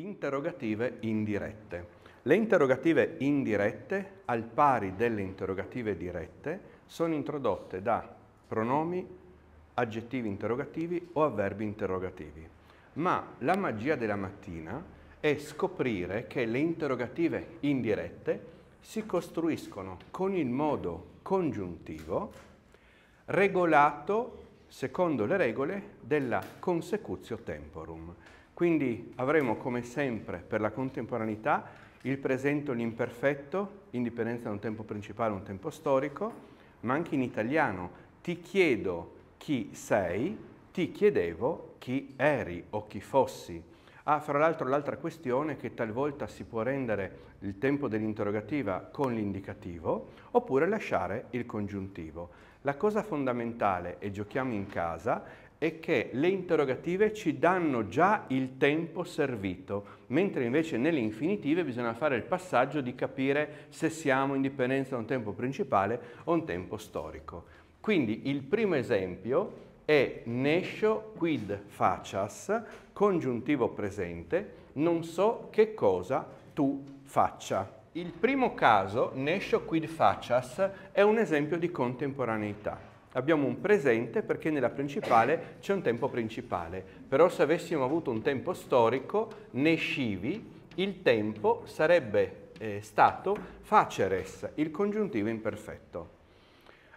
Interrogative indirette. Le interrogative indirette, al pari delle interrogative dirette, sono introdotte da pronomi, aggettivi interrogativi o avverbi interrogativi. Ma la magia della mattina è scoprire che le interrogative indirette si costruiscono con il modo congiuntivo regolato secondo le regole della consecutio temporum. Quindi avremo come sempre per la contemporaneità il presente e l'imperfetto, indipendenza da un tempo principale, o un tempo storico, ma anche in italiano. Ti chiedo chi sei, ti chiedevo chi eri o chi fossi. Ah, fra l'altro l'altra questione è che talvolta si può rendere il tempo dell'interrogativa con l'indicativo oppure lasciare il congiuntivo. La cosa fondamentale, e giochiamo in casa, è che le interrogative ci danno già il tempo servito, mentre invece nelle infinitive bisogna fare il passaggio di capire se siamo in dipendenza da un tempo principale o un tempo storico. Quindi il primo esempio è nescio quid facias, congiuntivo presente, non so che cosa tu faccia. Il primo caso, nescio quid facias, è un esempio di contemporaneità abbiamo un presente perché nella principale c'è un tempo principale, però se avessimo avuto un tempo storico, ne scivi, il tempo sarebbe eh, stato faceres, il congiuntivo imperfetto.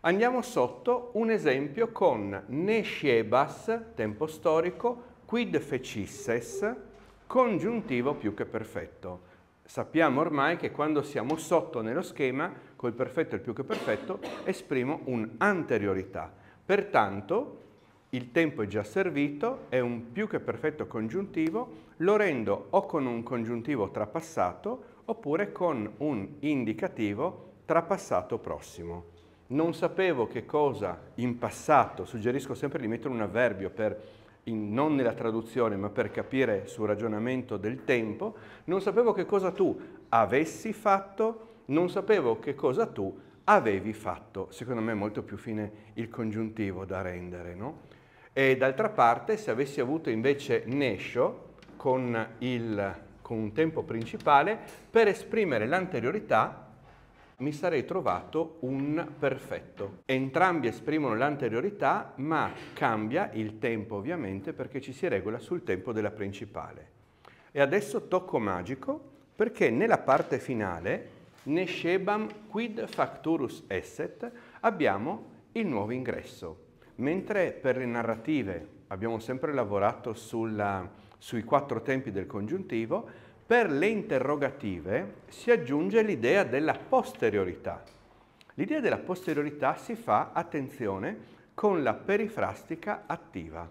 Andiamo sotto un esempio con ne sciebas, tempo storico, quid fecisses, congiuntivo più che perfetto. Sappiamo ormai che quando siamo sotto nello schema col ecco, perfetto e il più che perfetto, esprimo un'anteriorità. Pertanto il tempo è già servito, è un più che perfetto congiuntivo, lo rendo o con un congiuntivo trapassato oppure con un indicativo trapassato prossimo. Non sapevo che cosa in passato, suggerisco sempre di mettere un avverbio per in, non nella traduzione ma per capire sul ragionamento del tempo, non sapevo che cosa tu avessi fatto, non sapevo che cosa tu avevi fatto. Secondo me è molto più fine il congiuntivo da rendere, no? E d'altra parte, se avessi avuto invece nescio con, il, con un tempo principale, per esprimere l'anteriorità mi sarei trovato un perfetto. Entrambi esprimono l'anteriorità, ma cambia il tempo ovviamente perché ci si regola sul tempo della principale. E adesso tocco magico perché nella parte finale Neshebam quid facturus esset, abbiamo il nuovo ingresso. Mentre per le narrative abbiamo sempre lavorato sulla, sui quattro tempi del congiuntivo, per le interrogative si aggiunge l'idea della posteriorità. L'idea della posteriorità si fa, attenzione, con la perifrastica attiva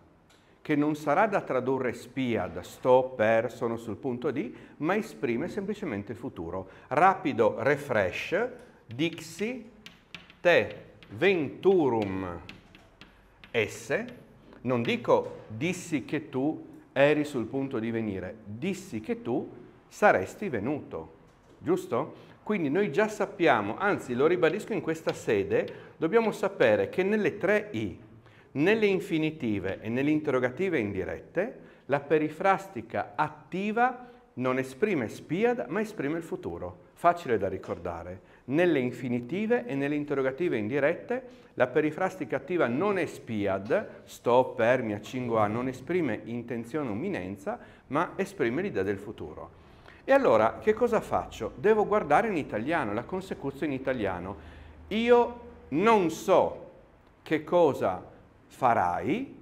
che non sarà da tradurre spia, da sto per, sono sul punto di, ma esprime semplicemente il futuro. Rapido refresh, dixi te venturum esse, non dico dissi che tu eri sul punto di venire, dissi che tu saresti venuto, giusto? Quindi noi già sappiamo, anzi lo ribadisco in questa sede, dobbiamo sapere che nelle tre I, nelle infinitive e nelle interrogative indirette la perifrastica attiva non esprime spiad, ma esprime il futuro, facile da ricordare. Nelle infinitive e nelle interrogative indirette la perifrastica attiva non è spiad, sto, per, mi accingo a, non esprime intenzione o imminenza ma esprime l'idea del futuro. E allora che cosa faccio? Devo guardare in italiano, la consecuzione in italiano. Io non so che cosa farai,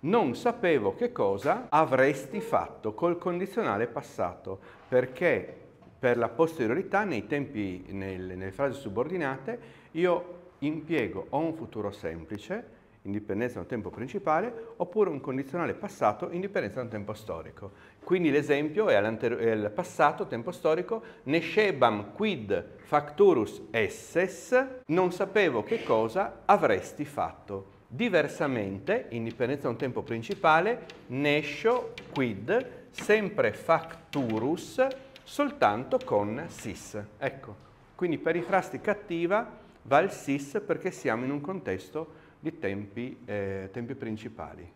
non sapevo che cosa avresti fatto col condizionale passato, perché per la posteriorità, nei tempi, nel, nelle frasi subordinate, io impiego o un futuro semplice, indipendenza da un tempo principale, oppure un condizionale passato, indipendenza da un tempo storico. Quindi l'esempio è il passato, tempo storico, nescebam quid facturus esses, non sapevo che cosa avresti fatto. Diversamente, in dipendenza da un tempo principale, nescio quid sempre facturus soltanto con sis. Ecco, quindi per i frasti cattiva va il sis perché siamo in un contesto di tempi, eh, tempi principali.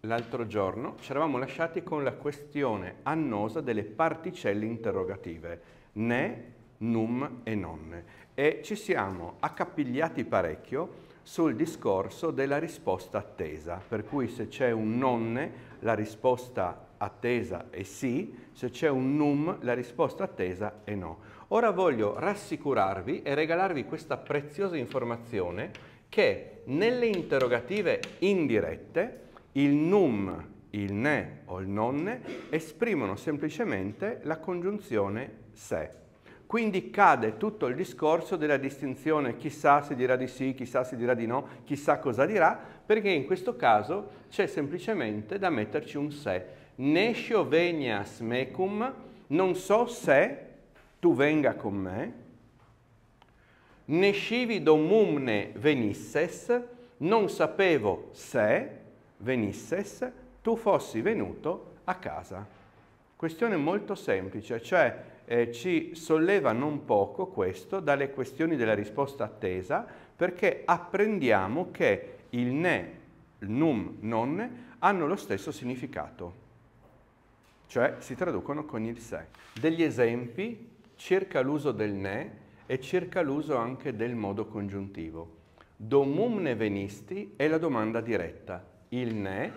L'altro giorno ci eravamo lasciati con la questione annosa delle particelle interrogative, ne, num e non, e ci siamo accapigliati parecchio sul discorso della risposta attesa, per cui se c'è un nonne la risposta attesa è sì, se c'è un num la risposta attesa è no. Ora voglio rassicurarvi e regalarvi questa preziosa informazione che nelle interrogative indirette il num, il ne o il nonne esprimono semplicemente la congiunzione se. Quindi cade tutto il discorso della distinzione chissà se dirà di sì, chissà se dirà di no, chissà cosa dirà, perché in questo caso c'è semplicemente da metterci un se. Nescio venias mecum, non so se tu venga con me, nescivi domumne venisses, non sapevo se venisses, tu fossi venuto a casa. Questione molto semplice, cioè eh, ci solleva non poco questo dalle questioni della risposta attesa perché apprendiamo che il ne, il num, non hanno lo stesso significato, cioè si traducono con il se. Degli esempi circa l'uso del ne e circa l'uso anche del modo congiuntivo. Domum ne venisti è la domanda diretta, il ne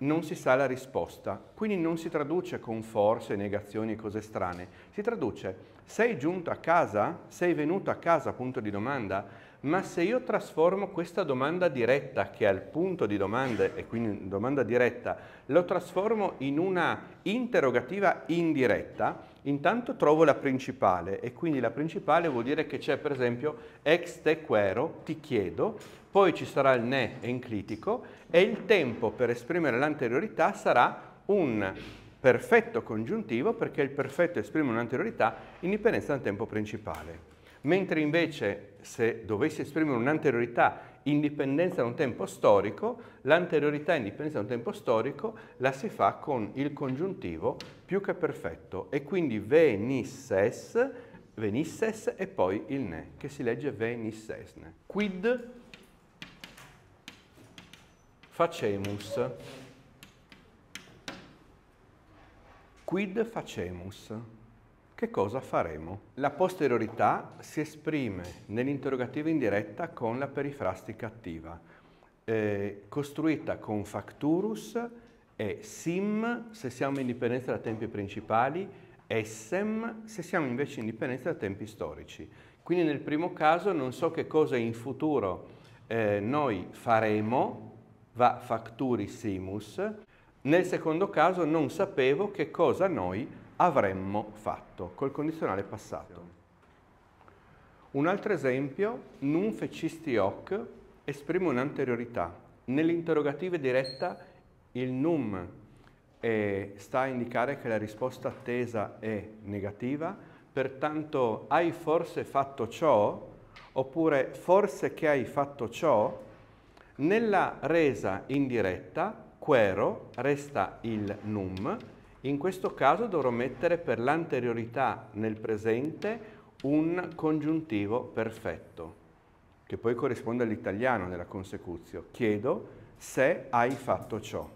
non si sa la risposta, quindi non si traduce con forze, negazioni, e cose strane, si traduce sei giunto a casa, sei venuto a casa, punto di domanda, ma se io trasformo questa domanda diretta, che è al punto di domande, e quindi domanda diretta, lo trasformo in una interrogativa indiretta, intanto trovo la principale e quindi la principale vuol dire che c'è per esempio ex te quero, ti chiedo, poi ci sarà il ne enclitico e il tempo per esprimere l'anteriorità sarà un perfetto congiuntivo perché il perfetto esprime un'anteriorità in dipendenza dal tempo principale mentre invece se dovessi esprimere un'anteriorità indipendenza da un tempo storico, l'anteriorità indipendenza da un tempo storico la si fa con il congiuntivo più che perfetto e quindi venisses, venisses e poi il ne, che si legge venissesne. Quid facemus. Quid facemus che cosa faremo? La posteriorità si esprime nell'interrogativa indiretta con la perifrastica attiva, eh, costruita con facturus e sim se siamo in dipendenza da tempi principali, e sem se siamo invece in dipendenza da tempi storici. Quindi nel primo caso non so che cosa in futuro eh, noi faremo, va facturisimus, nel secondo caso non sapevo che cosa noi faremo avremmo fatto col condizionale passato. Un altro esempio, nun fecisti hoc, esprime un'anteriorità. Nell'interrogativa diretta il num eh, sta a indicare che la risposta attesa è negativa, pertanto hai forse fatto ciò oppure forse che hai fatto ciò, nella resa indiretta quero resta il num in questo caso dovrò mettere per l'anteriorità nel presente un congiuntivo perfetto, che poi corrisponde all'italiano nella consecuzio. Chiedo se hai fatto ciò,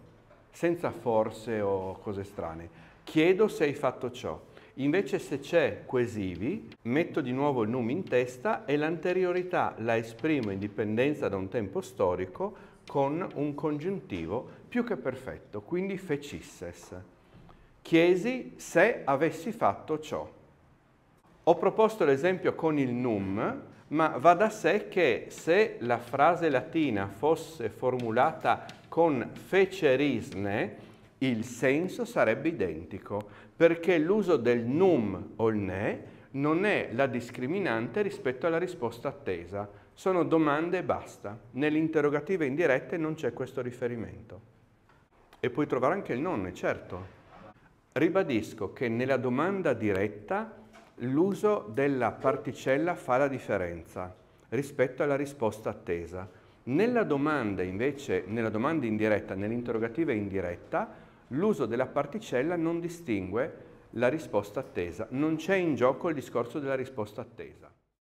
senza forse o cose strane. Chiedo se hai fatto ciò. Invece se c'è quesivi, metto di nuovo il nome in testa e l'anteriorità la esprimo in dipendenza da un tempo storico con un congiuntivo più che perfetto, quindi fecisses. Chiesi se avessi fatto ciò. Ho proposto l'esempio con il num, ma va da sé che se la frase latina fosse formulata con fecerisne, il senso sarebbe identico, perché l'uso del num o il ne non è la discriminante rispetto alla risposta attesa. Sono domande e basta. Nell'interrogativa indiretta non c'è questo riferimento. E puoi trovare anche il nonne, certo. Ribadisco che nella domanda diretta l'uso della particella fa la differenza rispetto alla risposta attesa. Nella domanda invece, nella domanda indiretta, nell'interrogativa indiretta, l'uso della particella non distingue la risposta attesa, non c'è in gioco il discorso della risposta attesa.